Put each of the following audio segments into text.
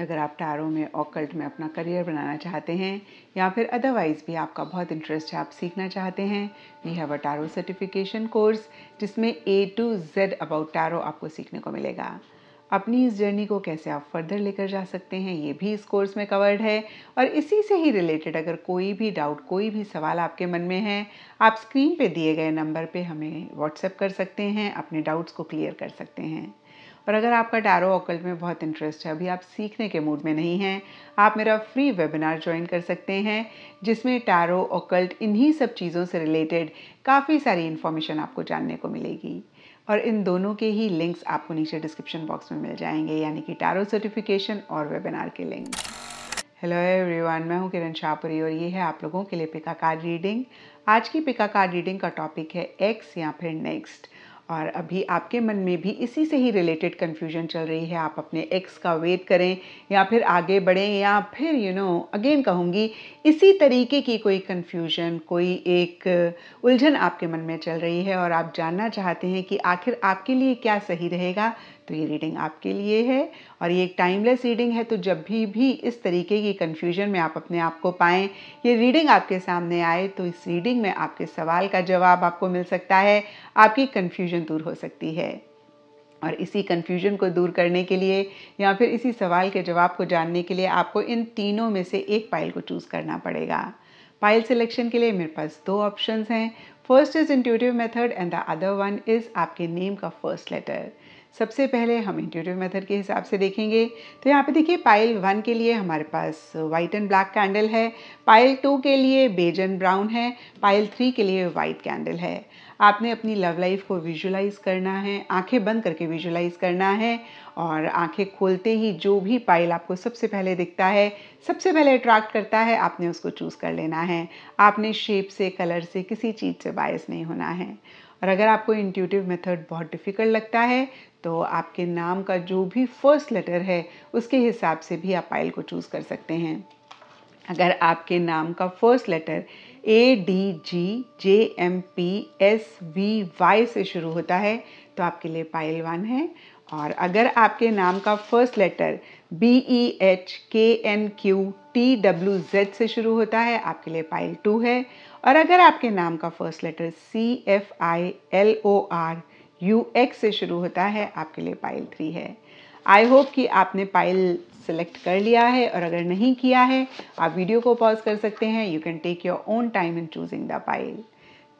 अगर आप टारो में ऑकल्ट में अपना करियर बनाना चाहते हैं या फिर अदरवाइज़ भी आपका बहुत इंटरेस्ट है आप सीखना चाहते हैं we have a tarot certification course जिसमें A to Z about tarot आपको सीखने को मिलेगा अपनी इस जर्नी को कैसे आप फर्दर लेकर जा सकते हैं ये भी इस कोर्स में कवर्ड है और इसी से ही रिलेटेड अगर कोई भी डाउट कोई भी सवाल आपके मन में है आप स्क्रीन पे दिए गए नंबर पे हमें व्हाट्सएप कर सकते हैं अपने डाउट्स को क्लियर कर सकते हैं और अगर आपका टैरो ऑकल्ट में बहुत इंटरेस्ट है अभी आप सीखने के मूड में नहीं हैं आप मेरा फ्री वेबिनार ज्वाइन कर सकते हैं जिसमें टैरो ऑकल्ट इन्हीं सब चीज़ों से रिलेटेड काफ़ी सारी इन्फॉर्मेशन आपको जानने को मिलेगी और इन दोनों के ही लिंक्स आपको नीचे डिस्क्रिप्शन बॉक्स में मिल जाएंगे यानी कि टैरो सर्टिफिकेशन और वेबिनार के लिंक हेलो एवरीवन मैं हूं किरण शाहपुरी और ये है आप लोगों के लिए पिका कार्ड रीडिंग आज की पिका कार्ड रीडिंग का टॉपिक है एक्स या फिर नेक्स्ट और अभी आपके मन में भी इसी से ही रिलेटेड कन्फ्यूजन चल रही है आप अपने एक्स का वेट करें या फिर आगे बढ़ें या फिर यू नो अगेन कहूँगी इसी तरीके की कोई कन्फ्यूजन कोई एक उलझन आपके मन में चल रही है और आप जानना चाहते हैं कि आखिर आपके लिए क्या सही रहेगा तो ये रीडिंग आपके लिए है और ये एक टाइमलेस रीडिंग है तो जब भी भी इस तरीके की कन्फ्यूजन में आप अपने आप को पाएँ ये रीडिंग आपके सामने आए तो इस रीडिंग में आपके सवाल का जवाब आपको मिल सकता है आपकी कन्फ्यूजन दूर हो सकती है और इसी कन्फ्यूजन को दूर करने के लिए या फिर इसी सवाल के जवाब को जानने के लिए आपको इन तीनों में से एक पाइल को चूज़ करना पड़ेगा पाइल सिलेक्शन के लिए मेरे पास दो ऑप्शंस हैं first is intuitive method and the other one is आपके नेम का फर्स्ट लेटर सबसे पहले हम इंट्यूटिव मेथड के हिसाब से देखेंगे तो यहाँ पे देखिए पाइल वन के लिए हमारे पास वाइट एंड ब्लैक कैंडल है पाइल टू के लिए बेज एंड ब्राउन है पाइल थ्री के लिए वाइट कैंडल है आपने अपनी लव लाइफ को विजुलाइज करना है आंखें बंद करके विजुलाइज करना है और आंखें खोलते ही जो भी पाइल आपको सबसे पहले दिखता है सबसे पहले अट्रैक्ट करता है आपने उसको चूज़ कर लेना है आपने शेप से कलर से किसी चीज़ से बायस नहीं होना है और अगर आपको इंट्यूटिव मेथड बहुत डिफ़िकल्ट लगता है तो आपके नाम का जो भी फर्स्ट लेटर है उसके हिसाब से भी आप पाइल को चूज़ कर सकते हैं अगर आपके नाम का first letter A D G J M P S V Y से शुरू होता है तो आपके लिए पायल वन है और अगर आपके नाम का first letter B E H K N Q T W Z से शुरू होता है आपके लिए पायल टू है और अगर आपके नाम का first letter C F I L O R U X से शुरू होता है आपके लिए पाइल थ्री है आई होप कि आपने पाइल सेलेक्ट कर लिया है और अगर नहीं किया है आप वीडियो को पॉज कर सकते हैं you can take your own time in choosing the pile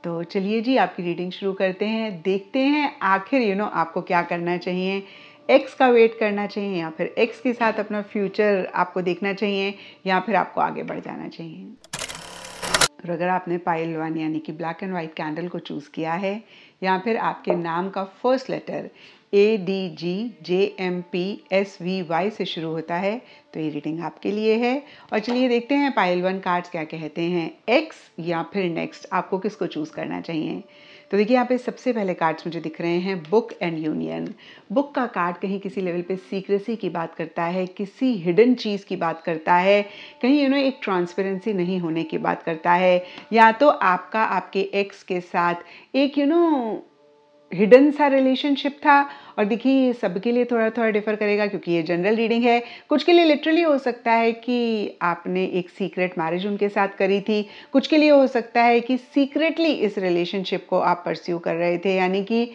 तो चलिए जी आपकी रीडिंग शुरू करते हैं देखते हैं आखिर यू you नो know, आपको क्या करना चाहिए एक्स का वेट करना चाहिए या फिर एक्स के साथ अपना फ्यूचर आपको देखना चाहिए या फिर आपको आगे बढ़ जाना चाहिए और अगर आपने पाइल वन यानी कि ब्लैक एंड वाइट कैंडल को चूज़ किया है या फिर आपके नाम का first letter A D G J M P S V Y से शुरू होता है तो ये रीडिंग आपके लिए है और चलिए देखते हैं पाइल वन कार्ड्स क्या कहते हैं एक्स या फिर नेक्स्ट आपको किसको चूज़ करना चाहिए तो देखिए यहाँ पे सबसे पहले कार्ड्स मुझे दिख रहे हैं बुक एंड यूनियन बुक का कार्ड कहीं किसी लेवल पे सीक्रेसी की बात करता है किसी हिडन चीज़ की बात करता है कहीं यू नो एक ट्रांसपेरेंसी नहीं होने की बात करता है या तो आपका आपके एक्स के साथ एक यू नो हिडन सा रिलेशनशिप था और देखिए ये सबके लिए थोड़ा थोड़ा डिफर करेगा क्योंकि ये जनरल रीडिंग है कुछ के लिए लिटरली हो सकता है कि आपने एक सीक्रेट मैरिज उनके साथ करी थी कुछ के लिए हो सकता है कि सीक्रेटली इस रिलेशनशिप को आप परस्यू कर रहे थे यानी कि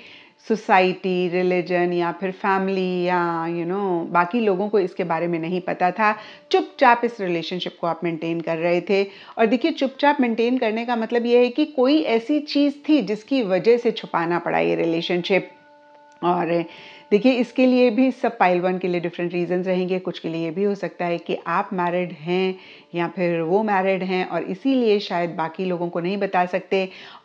सोसाइटी रिलीजन या फिर फैमिली या यू you नो know, बाकी लोगों को इसके बारे में नहीं पता था चुपचाप इस रिलेशनशिप को आप मेंटेन कर रहे थे और देखिए चुपचाप मेंटेन करने का मतलब ये है कि कोई ऐसी चीज़ थी जिसकी वजह से छुपाना पड़ा ये रिलेशनशिप और देखिए इसके लिए भी सब पाइल वन के लिए डिफरेंट रीजंस रहेंगे कुछ के लिए ये भी हो सकता है कि आप मैरिड हैं या फिर वो मैरिड हैं और इसीलिए शायद बाकी लोगों को नहीं बता सकते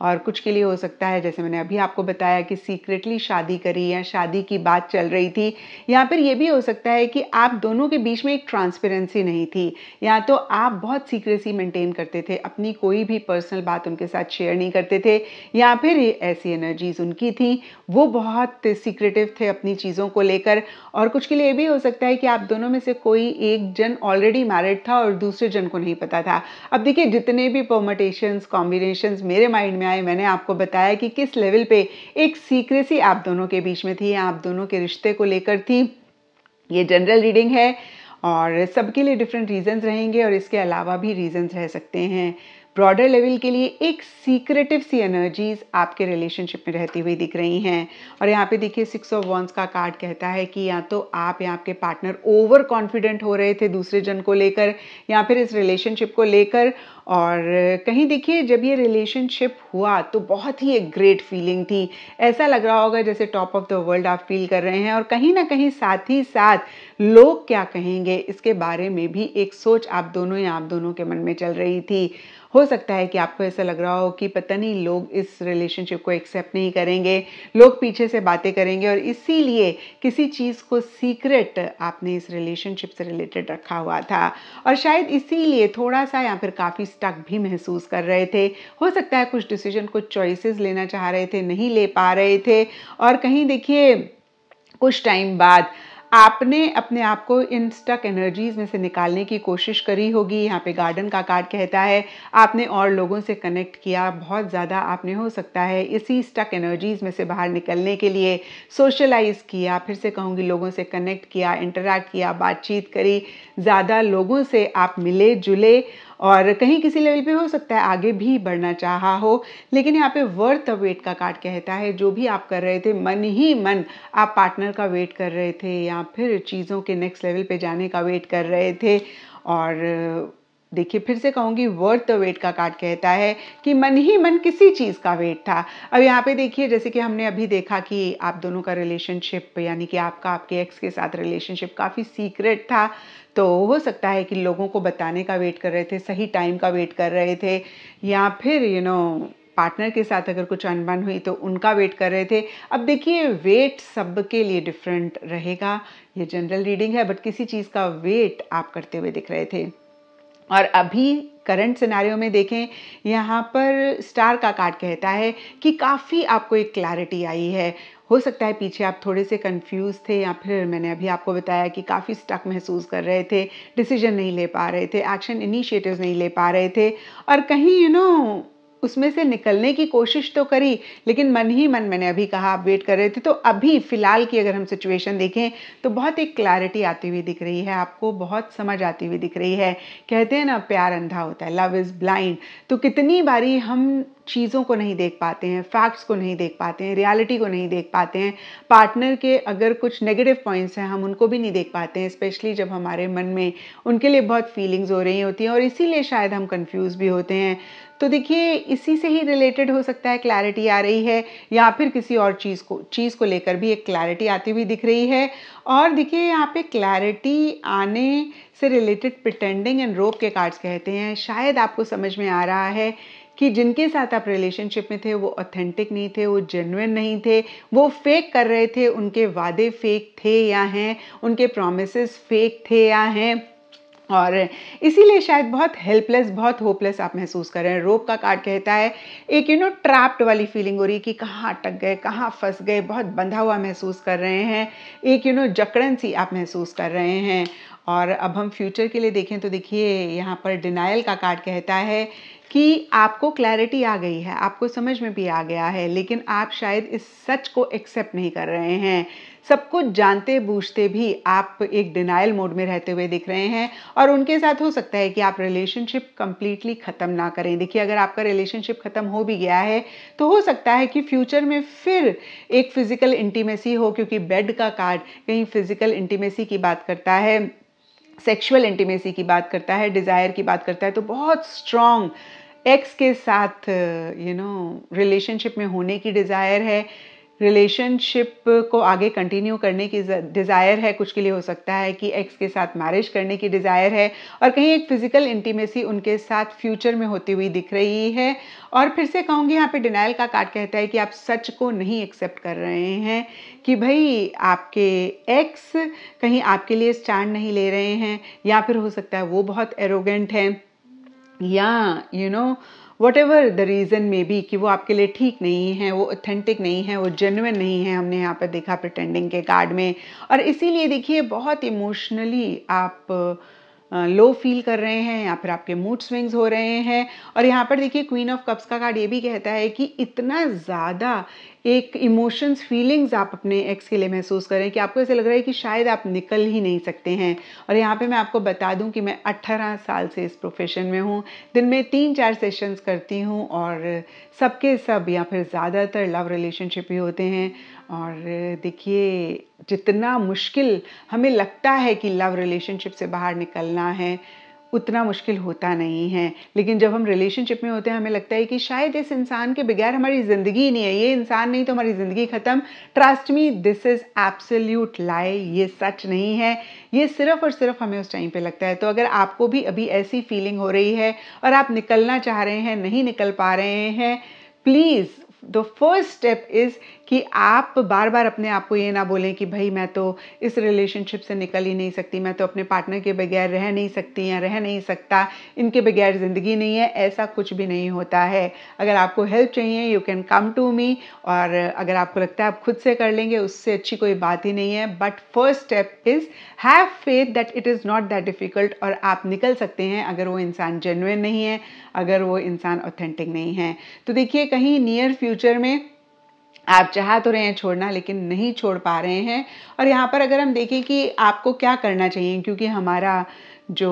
और कुछ के लिए हो सकता है जैसे मैंने अभी आपको बताया कि सीक्रेटली शादी करी या शादी की बात चल रही थी या फिर ये भी हो सकता है कि आप दोनों के बीच में एक ट्रांसपेरेंसी नहीं थी या तो आप बहुत सीक्रेसी मेंटेन करते थे अपनी कोई भी पर्सनल बात उनके साथ शेयर नहीं करते थे या फिर ऐसी एनर्जीज उनकी थी वो बहुत सीक्रेटिव थे अपनी चीज़ों को लेकर और कुछ के लिए ये भी हो सकता है कि आप दोनों में से कोई एक जन ऑलरेडी मैरिड था और दूसरे जन को नहीं पता था अब देखिए जितने भी परमटेशंस कॉम्बिनेशंस मेरे माइंड में आए मैंने आपको बताया कि किस लेवल पे एक सीक्रेसी आप दोनों के बीच में थी आप दोनों के रिश्ते को लेकर थी ये जनरल रीडिंग है और सबके लिए डिफरेंट रीजंस रहेंगे और इसके अलावा भी रीजंस रह सकते हैं ब्रॉडर लेवल के लिए एक सीक्रेटिव सी एनर्जीज आपके रिलेशनशिप में रहती हुई दिख रही हैं और यहाँ पे देखिए सिक्स ऑफ वॉन्स का कार्ड कहता है कि या तो आप या आपके पार्टनर ओवर कॉन्फिडेंट हो रहे थे दूसरे जन को लेकर या फिर इस रिलेशनशिप को लेकर और कहीं देखिए जब ये रिलेशनशिप हुआ तो बहुत ही एक ग्रेट फीलिंग थी ऐसा लग रहा होगा जैसे टॉप ऑफ द वर्ल्ड आप फील कर रहे हैं और कहीं ना कहीं साथ ही साथ लोग क्या कहेंगे इसके बारे में भी एक सोच आप दोनों या आप दोनों के मन में चल रही थी हो सकता है कि आपको ऐसा लग रहा हो कि पता नहीं लोग इस रिलेशनशिप को एक्सेप्ट नहीं करेंगे लोग पीछे से बातें करेंगे और इसीलिए किसी चीज़ को सीक्रेट आपने इस रिलेशनशिप से रिलेटेड रखा हुआ था और शायद इसीलिए थोड़ा सा या फिर काफ़ी स्टक भी महसूस कर रहे थे हो सकता है कुछ डिसीजन कुछ चॉइसेस लेना चाह रहे थे नहीं ले पा रहे थे और कहीं देखिए कुछ टाइम बाद आपने अपने आप को इन स्टक एनर्जीज में से निकालने की कोशिश करी होगी यहाँ पे गार्डन का कार्ड कहता है आपने और लोगों से कनेक्ट किया बहुत ज़्यादा आपने हो सकता है इसी स्टक एनर्जीज में से बाहर निकलने के लिए सोशलाइज़ किया फिर से कहूँगी लोगों से कनेक्ट किया इंटरेक्ट किया बातचीत करी ज़्यादा लोगों से आप मिले जुले और कहीं किसी लेवल पे हो सकता है आगे भी बढ़ना चाहा हो लेकिन यहाँ पे वर्थ वेट का कार्ड कहता है जो भी आप कर रहे थे मन ही मन आप पार्टनर का वेट कर रहे थे या फिर चीज़ों के नेक्स्ट लेवल पे जाने का वेट कर रहे थे और देखिए फिर से कहूँगी वर्थ द वेट का कार्ड कहता है कि मन ही मन किसी चीज़ का वेट था अब यहाँ पे देखिए जैसे कि हमने अभी देखा कि आप दोनों का रिलेशनशिप यानी कि आपका आपके एक्स के साथ रिलेशनशिप काफ़ी सीक्रेट था तो हो सकता है कि लोगों को बताने का वेट कर रहे थे सही टाइम का वेट कर रहे थे या फिर यू नो पार्टनर के साथ अगर कुछ अनबन हुई तो उनका वेट कर रहे थे अब देखिए वेट सबके लिए डिफरेंट रहेगा ये जनरल रीडिंग है बट किसी चीज़ का वेट आप करते हुए दिख रहे थे और अभी करंट सिनारियों में देखें यहाँ पर स्टार का कार्ड कहता है कि काफ़ी आपको एक क्लैरिटी आई है हो सकता है पीछे आप थोड़े से कंफ्यूज थे या फिर मैंने अभी आपको बताया कि काफ़ी स्टक महसूस कर रहे थे डिसीजन नहीं ले पा रहे थे एक्शन इनिशिएटिव्स नहीं ले पा रहे थे और कहीं यू you नो know, उसमें से निकलने की कोशिश तो करी लेकिन मन ही मन मैंने अभी कहा आप वेट कर रहे थे तो अभी फ़िलहाल की अगर हम सिचुएशन देखें तो बहुत एक क्लैरिटी आती हुई दिख रही है आपको बहुत समझ आती हुई दिख रही है कहते हैं ना प्यार अंधा होता है लव इज़ ब्लाइंड तो कितनी बारी हम चीज़ों को नहीं देख पाते हैं फैक्ट्स को नहीं देख पाते हैं रियलिटी को नहीं देख पाते हैं पार्टनर के अगर कुछ नेगेटिव पॉइंट्स हैं हम उनको भी नहीं देख पाते हैं स्पेशली जब हमारे मन में उनके लिए बहुत फीलिंग्स हो रही होती हैं और इसीलिए शायद हम कंफ्यूज भी होते हैं तो देखिए इसी से ही रिलेटेड हो सकता है क्लैरिटी आ रही है या फिर किसी और चीज़ को चीज़ को लेकर भी एक क्लैरिटी आती हुई दिख रही है और देखिए यहाँ पे क्लैरिटी आने से रिलेटेड प्रिटेंडिंग एंड रोप के कार्ड्स कहते हैं शायद आपको समझ में आ रहा है कि जिनके साथ आप रिलेशनशिप में थे वो ऑथेंटिक नहीं थे वो जेनुन नहीं थे वो फेक कर रहे थे उनके वादे फेक थे या हैं उनके प्रोमिस फेक थे या हैं और इसीलिए शायद बहुत हेल्पलेस बहुत होपलेस आप महसूस कर रहे हैं रोप का कार्ड कहता है एक यू नो ट्रैप्ड वाली फीलिंग हो रही है कि कहाँ अटक गए कहाँ फंस गए बहुत बंधा हुआ महसूस कर रहे हैं एक यू नो जकड़न सी आप महसूस कर रहे हैं और अब हम फ्यूचर के लिए देखें तो देखिए यहाँ पर डिनाइल का कार्ड कहता है कि आपको क्लैरिटी आ गई है आपको समझ में भी आ गया है लेकिन आप शायद इस सच को एक्सेप्ट नहीं कर रहे हैं सब कुछ जानते बूझते भी आप एक डिनाइल मोड में रहते हुए दिख रहे हैं और उनके साथ हो सकता है कि आप रिलेशनशिप कंप्लीटली ख़त्म ना करें देखिए अगर आपका रिलेशनशिप ख़त्म हो भी गया है तो हो सकता है कि फ्यूचर में फिर एक फ़िज़िकल इंटीमेसी हो क्योंकि बेड का कार्ड कहीं फ़िज़िकल इंटीमेसी की बात करता है सेक्सुअल इंटीमेसी की बात करता है डिज़ायर की बात करता है तो बहुत स्ट्रॉन्ग एक्स के साथ यू नो रिलेशनशिप में होने की डिज़ायर है रिलेशनशिप को आगे कंटिन्यू करने की डिज़ायर है कुछ के लिए हो सकता है कि एक्स के साथ मैरिज करने की डिज़ायर है और कहीं एक फ़िज़िकल इंटीमेसी उनके साथ फ्यूचर में होती हुई दिख रही है और फिर से कहूँगी यहाँ पे डिनाइल का कार्ड कहता है कि आप सच को नहीं एक्सेप्ट कर रहे हैं कि भाई आपके एक्स कहीं आपके लिए स्टैंड नहीं ले रहे हैं या फिर हो सकता है वो बहुत एरोगेंट हैं या you know whatever the reason may be कि वो आपके लिए ठीक नहीं है वो ऑथेंटिक नहीं है वो जेनुअन नहीं है हमने यहाँ पर देखा प्रटेंडिंग के कार्ड में और इसीलिए देखिए बहुत इमोशनली आप लो फील कर रहे हैं या फिर आपके मूड स्विंग्स हो रहे हैं और यहाँ पर देखिए क्वीन ऑफ कप्स का कार्ड ये भी कहता है कि इतना ज़्यादा एक इमोशंस फीलिंग्स आप अपने एक्स के लिए महसूस करें कि आपको ऐसे लग रहा है कि शायद आप निकल ही नहीं सकते हैं और यहाँ पे मैं आपको बता दूँ कि मैं 18 साल से इस प्रोफेशन में हूँ दिन में तीन चार सेशंस करती हूँ और सबके सब या फिर ज़्यादातर लव रिलेशनशिप ही होते हैं और देखिए जितना मुश्किल हमें लगता है कि लव रिलेशनशिप से बाहर निकलना है उतना मुश्किल होता नहीं है लेकिन जब हम रिलेशनशिप में होते हैं हमें लगता है कि शायद इस इंसान के बगैर हमारी ज़िंदगी ही नहीं है ये इंसान नहीं तो हमारी ज़िंदगी ख़त्म trust me this is absolute lie ये सच नहीं है ये सिर्फ और सिर्फ हमें उस टाइम पे लगता है तो अगर आपको भी अभी ऐसी फीलिंग हो रही है और आप निकलना चाह रहे हैं नहीं निकल पा रहे हैं please the first step is कि आप बार बार अपने आप को ये ना बोलें कि भाई मैं तो इस रिलेशनशिप से निकल ही नहीं सकती मैं तो अपने पार्टनर के बगैर रह नहीं सकती या रह नहीं सकता इनके बगैर ज़िंदगी नहीं है ऐसा कुछ भी नहीं होता है अगर आपको हेल्प चाहिए you can come to me और अगर आपको लगता है आप खुद से कर लेंगे उससे अच्छी कोई बात ही नहीं है but first step is have faith that it is not that difficult और आप निकल सकते हैं अगर वो इंसान जेनुन नहीं है अगर वो इंसान ऑथेंटिक नहीं है तो देखिए कहीं नियर फ्यूचर में आप चाह तो रहे हैं छोड़ना लेकिन नहीं छोड़ पा रहे हैं और यहाँ पर अगर हम देखें कि आपको क्या करना चाहिए क्योंकि हमारा जो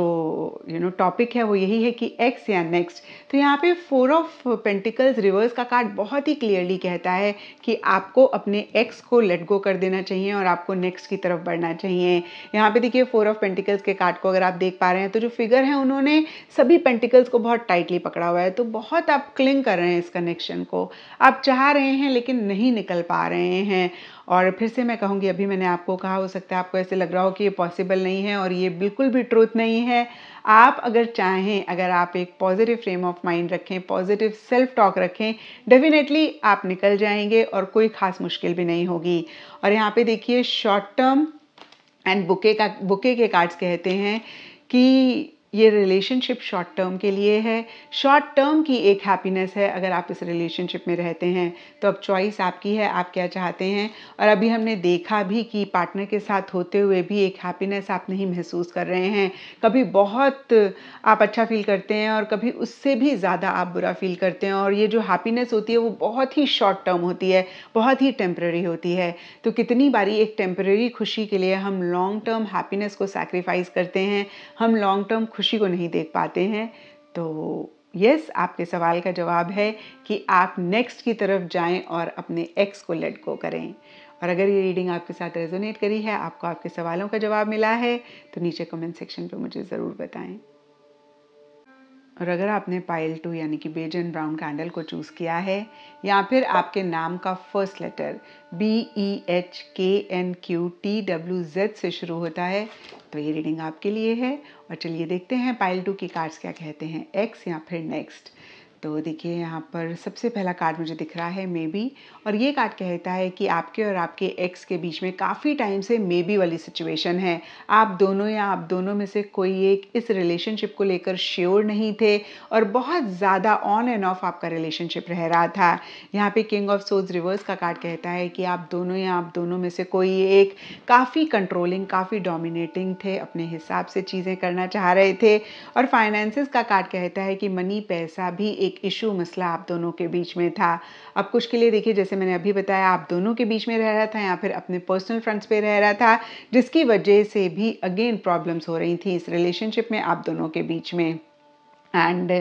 यू नो टॉपिक है वो यही है कि एक्स या नेक्स्ट तो यहाँ पे फोर ऑफ पेंटिकल्स रिवर्स का कार्ड बहुत ही क्लियरली कहता है कि आपको अपने एक्स को लेट गो कर देना चाहिए और आपको नेक्स्ट की तरफ बढ़ना चाहिए यहाँ पे देखिए फोर ऑफ पेंटिकल्स के कार्ड को अगर आप देख पा रहे हैं तो जो फिगर है उन्होंने सभी पेंटिकल्स को बहुत टाइटली पकड़ा हुआ है तो बहुत आप क्लिंग कर रहे हैं इस कनेक्शन को आप चाह रहे हैं लेकिन नहीं निकल पा रहे हैं और फिर से मैं कहूँगी अभी मैंने आपको कहा हो सकता है आपको ऐसे लग रहा हो कि ये पॉसिबल नहीं है और ये बिल्कुल भी ट्रूथ नहीं है आप अगर चाहें अगर आप एक पॉजिटिव फ्रेम ऑफ माइंड रखें पॉजिटिव सेल्फ टॉक रखें डेफिनेटली आप निकल जाएंगे और कोई ख़ास मुश्किल भी नहीं होगी और यहाँ पे देखिए शॉर्ट टर्म एंड बुके का बुके के कार्ड्स कहते हैं कि ये रिलेशनशिप शॉर्ट टर्म के लिए है शॉर्ट टर्म की एक हैप्पीनेस है अगर आप इस रिलेशनशिप में रहते हैं तो अब चॉइस आपकी है आप क्या चाहते हैं और अभी हमने देखा भी कि पार्टनर के साथ होते हुए भी एक हैप्पीनेस आप नहीं महसूस कर रहे हैं कभी बहुत आप अच्छा फील करते हैं और कभी उससे भी ज़्यादा आप बुरा फील करते हैं और ये जो हैप्पीनेस होती है वो बहुत ही शॉर्ट टर्म होती है बहुत ही टेम्प्रेरी होती है तो कितनी बारी एक टेम्प्रेरी खुशी के लिए हम लॉन्ग टर्म हैप्पीनेस को सेक्रीफाइस करते हैं हम लॉन्ग टर्म खुशी को नहीं देख पाते हैं तो यस आपके सवाल का जवाब है कि आप नेक्स्ट की तरफ जाएं और अपने एक्स को लेट गो करें और अगर ये रीडिंग आपके साथ रेजोनेट करी है आपको आपके सवालों का जवाब मिला है तो नीचे कमेंट सेक्शन पर मुझे ज़रूर बताएं और अगर आपने पाइल टू यानी कि बेज एंड ब्राउन कैंडल को चूज़ किया है या फिर आपके नाम का first letter B E H K N Q T W Z से शुरू होता है तो ये रीडिंग आपके लिए है और चलिए देखते हैं पाइल टू की कार्ड्स क्या कहते हैं एक्स या फिर नेक्स्ट तो देखिए यहाँ पर सबसे पहला कार्ड मुझे दिख रहा है मे बी और ये कार्ड कहता है कि आपके और आपके एक्स के बीच में काफ़ी टाइम से मे बी वाली सिचुएशन है आप दोनों या आप दोनों में से कोई एक इस रिलेशनशिप को लेकर श्योर नहीं थे और बहुत ज़्यादा ऑन एंड ऑफ आपका रिलेशनशिप रह रहा था यहाँ पे किंग ऑफ सोज रिवर्स का कार्ड कहता है कि आप दोनों या आप दोनों में से कोई एक काफ़ी कंट्रोलिंग काफ़ी डोमिनेटिंग थे अपने हिसाब से चीज़ें करना चाह रहे थे और फाइनेंसिस का कार्ड कहता है कि मनी पैसा भी एक एक इशू मसला आप दोनों के बीच में था अब कुछ के लिए देखिए जैसे मैंने अभी बताया आप दोनों के बीच में रह रहा था या फिर अपने पर्सनल फ्रंट्स पे रह रहा था जिसकी वजह से भी अगेन प्रॉब्लम्स हो रही थी इस रिलेशनशिप में आप दोनों के बीच में एंड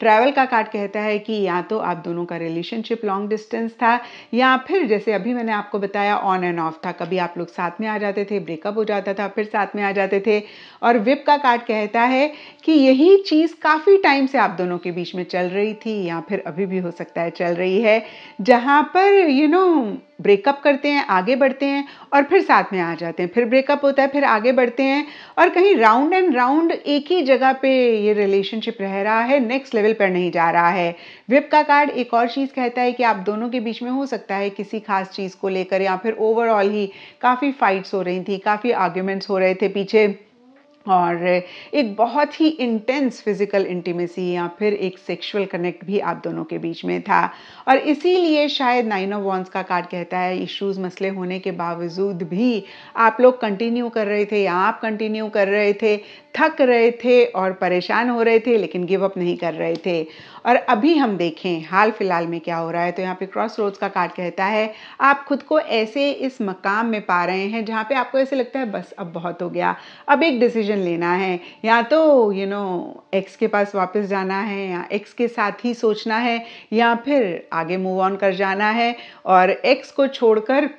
ट्रैवल का कार्ड कहता है कि या तो आप दोनों का रिलेशनशिप लॉन्ग डिस्टेंस था या फिर जैसे अभी मैंने आपको बताया ऑन एंड ऑफ था कभी आप लोग साथ में आ जाते थे ब्रेकअप हो जाता था फिर साथ में आ जाते थे और विप का कार्ड कहता है कि यही चीज़ काफ़ी टाइम से आप दोनों के बीच में चल रही थी या फिर अभी भी हो सकता है चल रही है जहाँ पर यू नो ब्रेकअप करते हैं आगे बढ़ते हैं और फिर साथ में आ जाते हैं फिर ब्रेकअप होता है फिर आगे बढ़ते हैं और कहीं राउंड एंड राउंड एक ही जगह पे ये रिलेशनशिप रह रहा है नेक्स्ट लेवल पर नहीं जा रहा है विप का कार्ड एक और चीज़ कहता है कि आप दोनों के बीच में हो सकता है किसी खास चीज़ को लेकर या फिर ओवरऑल ही काफ़ी फाइट्स हो रही थी काफ़ी आर्ग्यूमेंट्स हो रहे थे पीछे और एक बहुत ही इंटेंस फिज़िकल इंटीमेसी या फिर एक सेक्सुअल कनेक्ट भी आप दोनों के बीच में था और इसीलिए शायद नाइन ऑफ वॉन्स का कार्ड कहता है इश्यूज मसले होने के बावजूद भी आप लोग कंटिन्यू कर रहे थे या आप कंटिन्यू कर रहे थे थक रहे थे और परेशान हो रहे थे लेकिन गिव अप नहीं कर रहे थे और अभी हम देखें हाल फिलहाल में क्या हो रहा है तो यहाँ पे क्रॉस रोड्स का कार्ड कहता है आप खुद को ऐसे इस मकाम में पा रहे हैं जहाँ पे आपको ऐसे लगता है बस अब बहुत हो गया अब एक डिसीजन लेना है या तो यू नो एक्स के पास वापस जाना है या एक्स के साथ ही सोचना है या फिर आगे मूव ऑन कर जाना है और एक्स को छोड़कर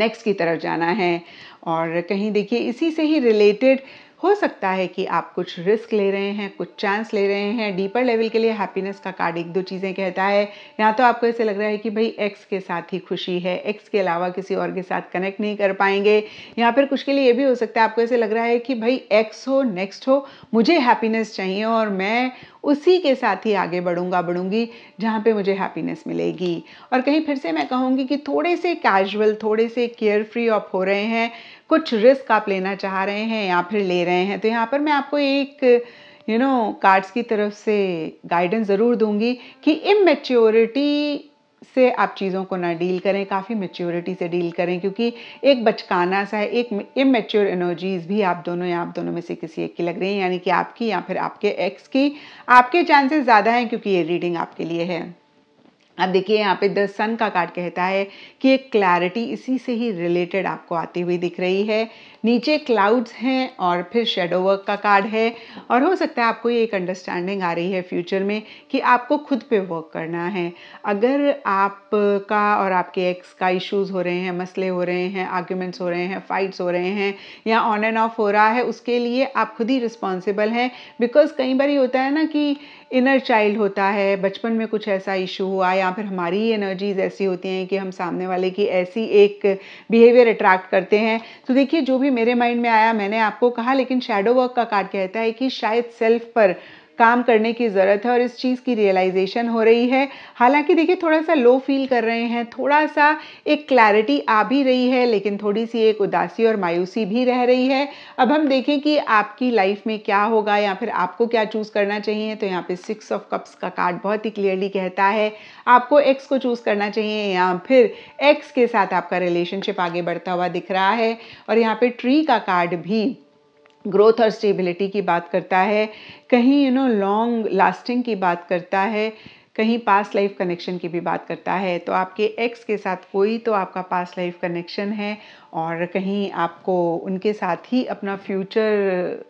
नेक्स्ट की तरफ जाना है और कहीं देखिए इसी से ही रिलेटेड हो सकता है कि आप कुछ रिस्क ले रहे हैं कुछ चांस ले रहे हैं डीपर लेवल के लिए हैप्पीनेस का कार्ड एक दो चीज़ें कहता है या तो आपको ऐसे लग रहा है कि भाई एक्स के साथ ही खुशी है एक्स के अलावा किसी और के साथ कनेक्ट नहीं कर पाएंगे या फिर कुछ के लिए ये भी हो सकता है आपको ऐसे लग रहा है कि भाई एक्स हो नेक्स्ट हो मुझे हैप्पीनेस चाहिए और मैं उसी के साथ ही आगे बढ़ूंगा बढ़ूंगी जहाँ पे मुझे हैप्पीनेस मिलेगी और कहीं फिर से मैं कहूँगी कि थोड़े से कैजुअल थोड़े से केयर फ्री आप हो रहे हैं कुछ रिस्क आप लेना चाह रहे हैं या फिर ले रहे हैं तो यहाँ पर मैं आपको एक यू नो कार्ड्स की तरफ से गाइडेंस ज़रूर दूंगी कि इमेच्योरिटी से आप चीज़ों को ना डील करें काफ़ी मेच्योरिटी से डील करें क्योंकि एक बचकाना सा है एक इमेच्योर एनर्जीज भी आप दोनों या आप दोनों में से किसी एक की लग रही हैं यानी कि आपकी या फिर आपके एक्स की आपके चांसेस ज़्यादा हैं क्योंकि ये रीडिंग आपके लिए है अब देखिए यहाँ पे द सन का कार्ड कहता है कि एक क्लैरिटी इसी से ही रिलेटेड आपको आती हुई दिख रही है नीचे क्लाउड्स हैं और फिर शेडो वर्क का कार्ड है और हो सकता है आपको ये एक अंडरस्टैंडिंग आ रही है फ्यूचर में कि आपको खुद पे वर्क करना है अगर आपका और आपके एक्स का इश्यूज़ हो रहे हैं मसले हो रहे हैं आर्ग्यूमेंट्स हो रहे हैं फाइट्स हो रहे हैं या ऑन एंड ऑफ हो रहा है उसके लिए आप खुद ही रिस्पॉन्सिबल हैं बिकॉज कई बार ये होता है ना कि इनर चाइल्ड होता है बचपन में कुछ ऐसा इशू हुआ या फिर हमारी ही एनर्जीज ऐसी होती हैं कि हम सामने वाले की ऐसी एक बिहेवियर अट्रैक्ट करते हैं तो देखिए जो भी मेरे माइंड में आया मैंने आपको कहा लेकिन शेडो वर्क का कार्ड कहता है कि शायद सेल्फ पर काम करने की ज़रूरत है और इस चीज़ की रियलाइजेशन हो रही है हालांकि देखिए थोड़ा सा लो फील कर रहे हैं थोड़ा सा एक क्लैरिटी आ भी रही है लेकिन थोड़ी सी एक उदासी और मायूसी भी रह रही है अब हम देखें कि आपकी लाइफ में क्या होगा या फिर आपको क्या चूज़ करना चाहिए तो यहाँ पे सिक्स ऑफ कप्स का कार्ड बहुत ही क्लियरली कहता है आपको एक्स को चूज़ करना चाहिए या फिर एक्स के साथ आपका रिलेशनशिप आगे बढ़ता हुआ दिख रहा है और यहाँ पर ट्री का कार्ड भी ग्रोथ और स्टेबिलिटी की बात करता है कहीं यू नो लॉन्ग लास्टिंग की बात करता है कहीं पास्ट लाइफ कनेक्शन की भी बात करता है तो आपके एक्स के साथ कोई तो आपका पास्ट लाइफ कनेक्शन है और कहीं आपको उनके साथ ही अपना फ्यूचर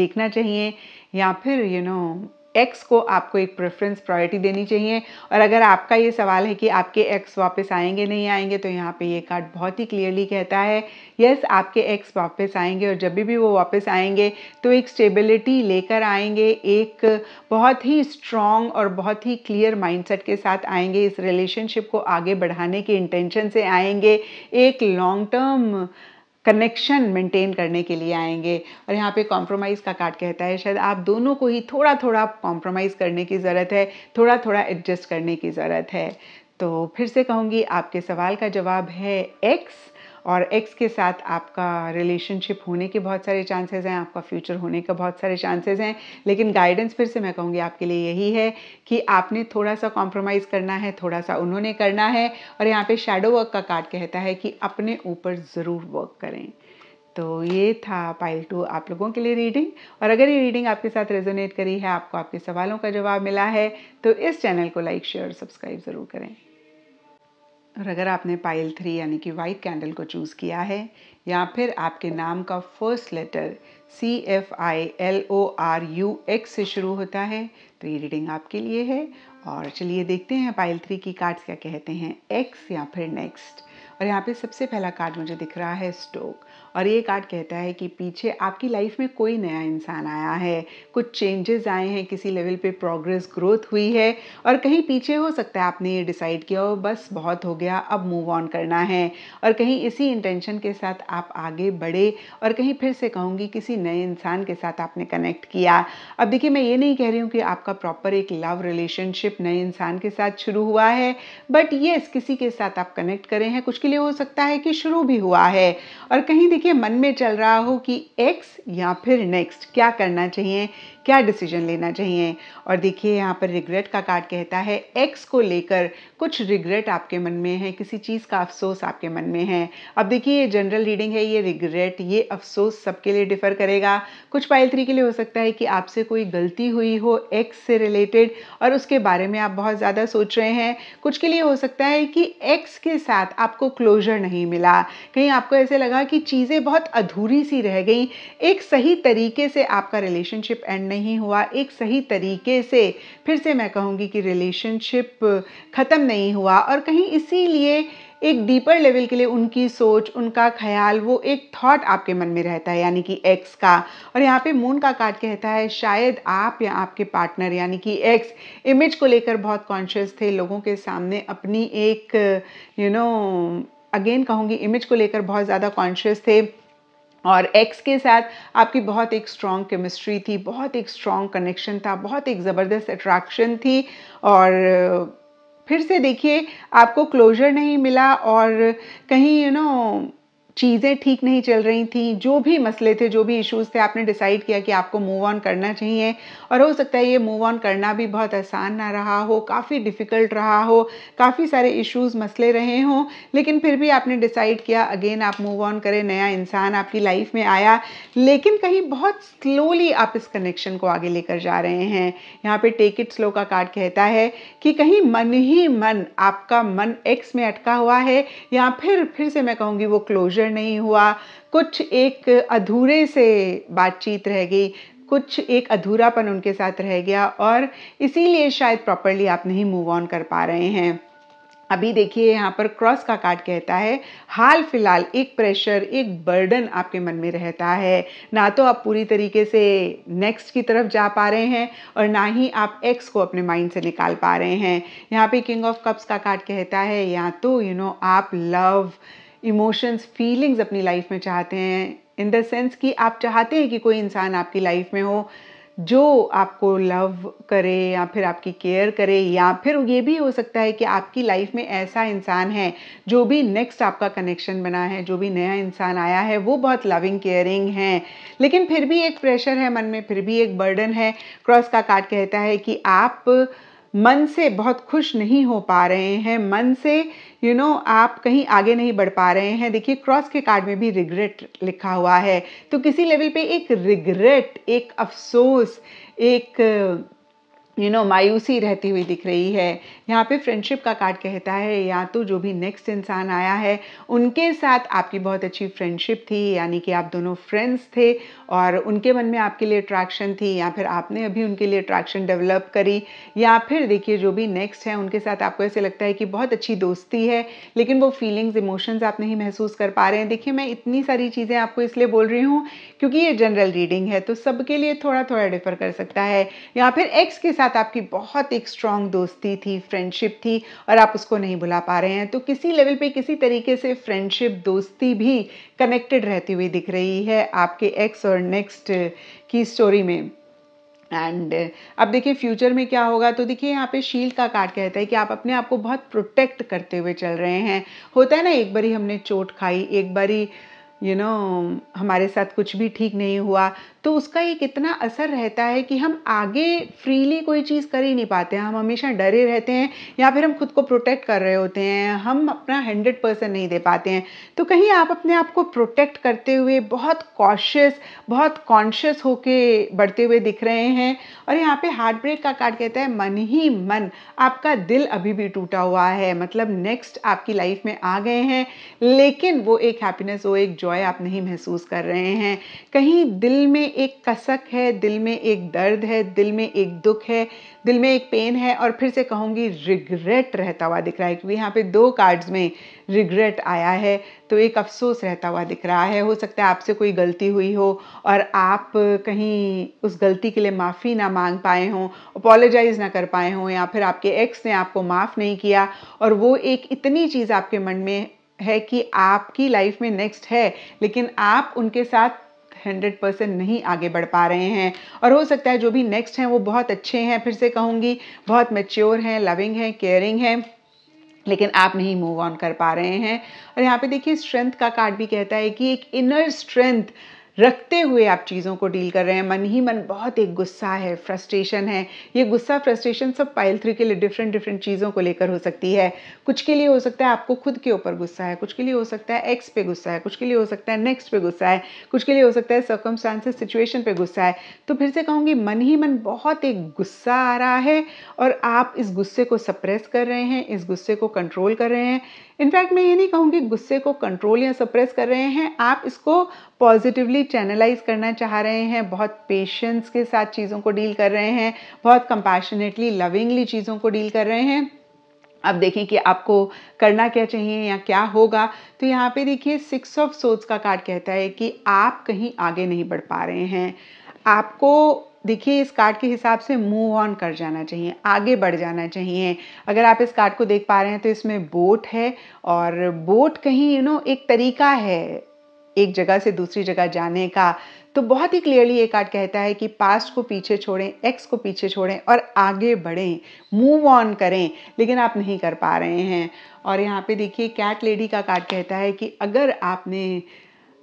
देखना चाहिए या फिर you you know know, ex को आपको एक प्रेफरेंस प्रायोरिटी देनी चाहिए और अगर आपका ये सवाल है कि आपके एक्स वापस आएंगे नहीं आएंगे तो यहाँ पे ये कार्ड बहुत ही क्लियरली कहता है यस आपके एक्स वापस आएंगे और जब भी वो वापस आएंगे तो एक स्टेबिलिटी लेकर आएंगे एक बहुत ही स्ट्रॉन्ग और बहुत ही क्लियर माइंडसेट के साथ आएंगे इस रिलेशनशिप को आगे बढ़ाने के इंटेंशन से आएंगे एक लॉन्ग टर्म कनेक्शन मेंटेन करने के लिए आएंगे और यहाँ पे कॉम्प्रोमाइज़ का कार्ड कहता है शायद आप दोनों को ही थोड़ा थोड़ा कॉम्प्रोमाइज़ करने की ज़रूरत है थोड़ा थोड़ा एडजस्ट करने की ज़रूरत है तो फिर से कहूँगी आपके सवाल का जवाब है एक्स और एक्स के साथ आपका रिलेशनशिप होने के बहुत सारे चांसेस हैं आपका फ्यूचर होने के बहुत सारे चांसेस हैं लेकिन गाइडेंस फिर से मैं कहूँगी आपके लिए यही है कि आपने थोड़ा सा कॉम्प्रोमाइज़ करना है थोड़ा सा उन्होंने करना है और यहाँ पे शेडो वर्क का कार्ड कहता है कि अपने ऊपर ज़रूर वर्क करें तो ये था पाइल टू आप लोगों के लिए रीडिंग और अगर ये रीडिंग आपके साथ रेजोनेट करी है आपको आपके सवालों का जवाब मिला है तो इस चैनल को लाइक शेयर सब्सक्राइब ज़रूर करें और अगर आपने पाइल थ्री यानी कि वाइट कैंडल को चूज़ किया है या फिर आपके नाम का first letter C F I L O R U X से शुरू होता है तो ये रीडिंग आपके लिए है और चलिए देखते हैं पाइल थ्री की कार्ड्स क्या कहते हैं एक्स या फिर नेक्स्ट और यहाँ पे सबसे पहला कार्ड मुझे दिख रहा है स्टोक और ये कार्ड कहता है कि पीछे आपकी लाइफ में कोई नया इंसान आया है कुछ चेंजेस आए हैं किसी लेवल पे प्रोग्रेस ग्रोथ हुई है और कहीं पीछे हो सकता है आपने ये डिसाइड किया हो बस बहुत हो गया अब मूव ऑन करना है और कहीं इसी इंटेंशन के साथ आप आगे बढ़े और कहीं फिर से कहूँगी किसी नए इंसान के साथ आपने कनेक्ट किया अब देखिए मैं ये नहीं कह रही हूँ कि आपका प्रॉपर एक लव रिलेशनशिप नए इंसान के साथ शुरू हुआ है बट येस किसी के साथ आप कनेक्ट करें हैं कुछ के लिए हो सकता है कि शुरू भी हुआ है और कहीं देखिए के मन में चल रहा हो कि एक्स या फिर नेक्स्ट क्या करना चाहिए क्या डिसीजन लेना चाहिए और देखिए यहाँ पर रिग्रेट का कार्ड कहता है एक्स को लेकर कुछ रिग्रेट आपके मन में है किसी चीज़ का अफसोस आपके मन में है अब देखिए ये जनरल रीडिंग है ये रिग्रेट ये अफसोस सबके लिए डिफर करेगा कुछ पाइल थ्री के लिए हो सकता है कि आपसे कोई गलती हुई हो एक्स से रिलेटेड और उसके बारे में आप बहुत ज़्यादा सोच रहे हैं कुछ के लिए हो सकता है कि एक्स के साथ आपको क्लोजर नहीं मिला कहीं आपको ऐसे लगा कि चीज़ें बहुत अधूरी सी रह गई एक सही तरीके से आपका रिलेशनशिप एंड नहीं हुआ एक सही तरीके से फिर से मैं कहूँगी कि रिलेशनशिप ख़त्म नहीं हुआ और कहीं इसीलिए एक डीपर लेवल के लिए उनकी सोच उनका ख्याल वो एक थॉट आपके मन में रहता है यानी कि एक्स का और यहाँ पे मून का कार्ड कहता है शायद आप या आपके पार्टनर यानी कि एक्स इमेज को लेकर बहुत कॉन्शियस थे लोगों के सामने अपनी एक यू नो अगेन कहूँगी इमेज को लेकर बहुत ज़्यादा कॉन्शियस थे और एक्स के साथ आपकी बहुत एक स्ट्रॉन्ग केमिस्ट्री थी बहुत एक स्ट्रॉन्ग कनेक्शन था बहुत एक ज़बरदस्त अट्रैक्शन थी और फिर से देखिए आपको क्लोजर नहीं मिला और कहीं यू you नो know, चीज़ें ठीक नहीं चल रही थी जो भी मसले थे जो भी इश्यूज़ थे आपने डिसाइड किया कि आपको मूव ऑन करना चाहिए और हो सकता है ये मूव ऑन करना भी बहुत आसान ना रहा हो काफ़ी डिफ़िकल्ट रहा हो काफ़ी सारे इश्यूज़ मसले रहे हों लेकिन फिर भी आपने डिसाइड किया अगेन आप मूव ऑन करें नया इंसान आपकी लाइफ में आया लेकिन कहीं बहुत स्लोली आप इस कनेक्शन को आगे लेकर जा रहे हैं यहाँ पर टेक इट स्लो का कार्ड कहता है कि कहीं मन ही मन आपका मन एक्स में अटका हुआ है या फिर फिर से मैं कहूँगी वो क्लोजर डिस्कशन नहीं हुआ कुछ एक अधूरे से बातचीत रह गई कुछ एक अधूरापन उनके साथ रह गया और इसीलिए शायद प्रॉपरली आप नहीं मूव ऑन कर पा रहे हैं अभी देखिए यहाँ पर क्रॉस का कार्ड कहता है हाल फिलहाल एक प्रेशर एक बर्डन आपके मन में रहता है ना तो आप पूरी तरीके से नेक्स्ट की तरफ जा पा रहे हैं और ना ही आप एक्स को अपने माइंड से निकाल पा रहे हैं यहाँ पे किंग ऑफ कप्स का कार्ड कहता है या तो यू you नो know, आप लव इमोशंस फीलिंग्स अपनी लाइफ में चाहते हैं इन द सेंस कि आप चाहते हैं कि कोई इंसान आपकी लाइफ में हो जो आपको लव करे या फिर आपकी केयर करे या फिर ये भी हो सकता है कि आपकी लाइफ में ऐसा इंसान है जो भी नेक्स्ट आपका कनेक्शन बना है जो भी नया इंसान आया है वो बहुत लविंग केयरिंग है लेकिन फिर भी एक प्रेशर है मन में फिर भी एक बर्डन है क्रॉस का काट कहता है कि आप मन से बहुत खुश नहीं हो पा रहे हैं मन से यू you नो know, आप कहीं आगे नहीं बढ़ पा रहे हैं देखिए क्रॉस के कार्ड में भी रिग्रेट लिखा हुआ है तो किसी लेवल पे एक रिग्रेट एक अफसोस एक यू नो मायूसी रहती हुई दिख रही है यहाँ पे फ्रेंडशिप का कार्ड कहता है या तो जो भी नेक्स्ट इंसान आया है उनके साथ आपकी बहुत अच्छी फ्रेंडशिप थी यानी कि आप दोनों फ्रेंड्स थे और उनके मन में आपके लिए अट्रैक्शन थी या फिर आपने अभी उनके लिए अट्रैक्शन डेवलप करी या फिर देखिए जो भी नेक्स्ट है उनके साथ आपको ऐसे लगता है कि बहुत अच्छी दोस्ती है लेकिन वो फीलिंग्स इमोशंस आप नहीं महसूस कर पा रहे हैं देखिए मैं इतनी सारी चीज़ें आपको इसलिए बोल रही हूँ क्योंकि ये जनरल रीडिंग है तो सबके लिए थोड़ा थोड़ा डिफर कर सकता है या फिर एक्स के साथ साथ आपकी बहुत एक स्ट्रांग दोस्ती थी फ्रेंडशिप थी और आप उसको नहीं भुला पा रहे हैं तो किसी लेवल पे किसी तरीके से फ्रेंडशिप दोस्ती भी कनेक्टेड रहती हुई दिख रही है आपके एक्स और नेक्स्ट की स्टोरी में एंड अब देखिए फ्यूचर में क्या होगा तो देखिए यहाँ पे शील का कार्ड कहता है कि आप अपने आप को बहुत प्रोटेक्ट करते हुए चल रहे हैं होता है ना एक बारी हमने चोट खाई एक बारी यू you नो know, हमारे साथ कुछ भी ठीक नहीं हुआ तो उसका एक इतना असर रहता है कि हम आगे फ्रीली कोई चीज़ कर ही नहीं पाते हैं हम हमेशा डरे रहते हैं या फिर हम खुद को प्रोटेक्ट कर रहे होते हैं हम अपना हंड्रेड परसेंट नहीं दे पाते हैं तो कहीं आप अपने आप को प्रोटेक्ट करते हुए बहुत कॉशियस बहुत कॉन्शियस होके बढ़ते हुए दिख रहे हैं और यहाँ पे हार्ट ब्रेक का कार्ड कहता है मन ही मन आपका दिल अभी भी टूटा हुआ है मतलब नेक्स्ट आपकी लाइफ में आ गए हैं लेकिन वो एक हैप्पीनेस वो एक जॉय आप नहीं महसूस कर रहे हैं कहीं दिल में एक कसक है दिल में एक दर्द है दिल में एक दुख है दिल में एक पेन है और फिर से कहूँगी रिग्रेट रहता हुआ दिख रहा है क्योंकि यहाँ पे दो कार्ड्स में रिग्रेट आया है तो एक अफसोस रहता हुआ दिख रहा है हो सकता है आपसे कोई गलती हुई हो और आप कहीं उस गलती के लिए माफ़ी ना मांग पाए हों अपोलोजाइज़ ना कर पाए हों या फिर आपके एक्स ने आपको माफ़ नहीं किया और वो एक इतनी चीज़ आपके मन में है कि आपकी लाइफ में नेक्स्ट है लेकिन आप उनके साथ हंड्रेड परसेंट नहीं आगे बढ़ पा रहे हैं और हो सकता है जो भी नेक्स्ट हैं वो बहुत अच्छे हैं फिर से कहूँगी बहुत मेच्योर हैं लविंग हैं केयरिंग हैं लेकिन आप नहीं मूव ऑन कर पा रहे हैं और यहाँ पे देखिए स्ट्रेंथ का कार्ड भी कहता है कि एक इनर स्ट्रेंथ रखते हुए आप चीज़ों को डील कर रहे हैं मन ही मन बहुत एक गुस्सा है फ्रस्ट्रेशन है ये गुस्सा फ्रस्ट्रेशन सब पाइल थ्री के लिए डिफरेंट डिफरेंट चीज़ों को लेकर हो सकती है कुछ के लिए हो सकता है आपको खुद के ऊपर गुस्सा है कुछ के लिए हो सकता है एक्स पे गुस्सा है कुछ के लिए हो सकता है नेक्स्ट पे गुस्सा है कुछ के लिए हो सकता है सर्कमस्टांसेस सिचुएशन पे गुस्सा है तो फिर से कहूँगी मन ही मन बहुत एक गुस्सा आ रहा है और आप इस गुस्से को सप्रेस कर रहे हैं इस गुस्से को कंट्रोल कर रहे हैं इनफैक्ट मैं ये नहीं कहूँगी गुस्से को कंट्रोल या सप्रेस कर रहे हैं आप इसको पॉजिटिवली चैनलाइज करना चाह रहे हैं बहुत पेशेंस के साथ चीज़ों को डील कर रहे हैं बहुत कंपैशनेटली लविंगली चीज़ों को डील कर रहे हैं अब देखें कि आपको करना क्या चाहिए या क्या होगा तो यहाँ पे देखिए सिक्स ऑफ सोच का कार्ड कहता है कि आप कहीं आगे नहीं बढ़ पा रहे हैं आपको देखिए इस कार्ड के हिसाब से मूव ऑन कर जाना चाहिए आगे बढ़ जाना चाहिए अगर आप इस कार्ड को देख पा रहे हैं तो इसमें बोट है और बोट कहीं यू नो एक तरीका है एक जगह से दूसरी जगह जाने का तो बहुत ही क्लियरली ये कार्ड कहता है कि पास्ट को पीछे छोड़ें एक्स को पीछे छोड़ें और आगे बढ़ें मूव ऑन करें लेकिन आप नहीं कर पा रहे हैं और यहाँ पे देखिए कैट लेडी का कार्ड कहता है कि अगर आपने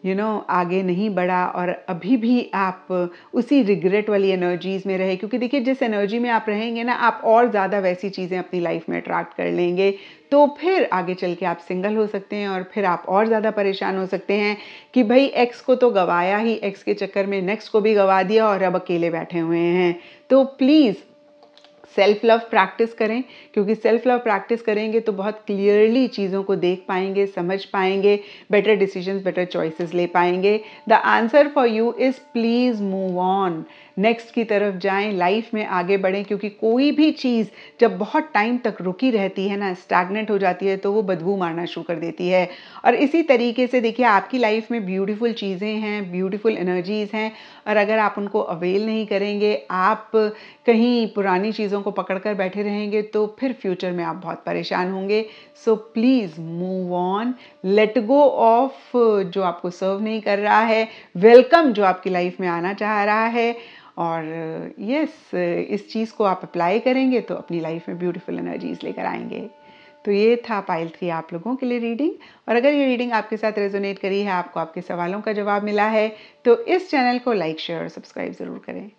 यू नो आगे नहीं बढ़ा और अभी भी आप उसी रिग्रेट वाली एनर्जीज़ में रहे क्योंकि देखिए जिस एनर्जी में आप रहेंगे ना आप और ज़्यादा वैसी चीज़ें अपनी लाइफ में अट्रैक्ट कर लेंगे तो फिर आगे चल के आप सिंगल हो सकते हैं और फिर आप और ज़्यादा परेशान हो सकते हैं कि भाई एक्स को तो गवाया ही एक्स के चक्कर में नेक्स्ट को भी गवा दिया और अब अकेले बैठे हुए हैं तो प्लीज़ सेल्फ लव प्रैक्टिस करें क्योंकि सेल्फ लव प्रैक्टिस करेंगे तो बहुत क्लियरली चीज़ों को देख पाएंगे समझ पाएंगे बेटर डिसीजन बेटर चॉइसेस ले पाएंगे the answer for you is please move on next की तरफ जाएं लाइफ में आगे बढ़ें क्योंकि कोई भी चीज़ जब बहुत टाइम तक रुकी रहती है ना स्टैगनेंट हो जाती है तो वो बदबू मारना शुरू कर देती है और इसी तरीके से देखिए आपकी लाइफ में ब्यूटीफुल चीज़ें हैं ब्यूटीफुल एनर्जीज़ हैं और अगर आप उनको अवेल नहीं करेंगे आप कहीं पुरानी चीज़ों को पकड़ कर बैठे रहेंगे तो फिर फ्यूचर में आप बहुत परेशान होंगे so please move on let go of जो आपको सर्व नहीं कर रहा है वेलकम जो आपकी लाइफ में आना चाह रहा है और यस इस चीज़ को आप अप्लाई करेंगे तो अपनी लाइफ में ब्यूटीफुल एनर्जीज लेकर आएंगे तो ये था पाइल थ्री आप लोगों के लिए रीडिंग और अगर ये रीडिंग आपके साथ रेजोनेट करी है आपको आपके सवालों का जवाब मिला है तो इस चैनल को लाइक शेयर और सब्सक्राइब ज़रूर करें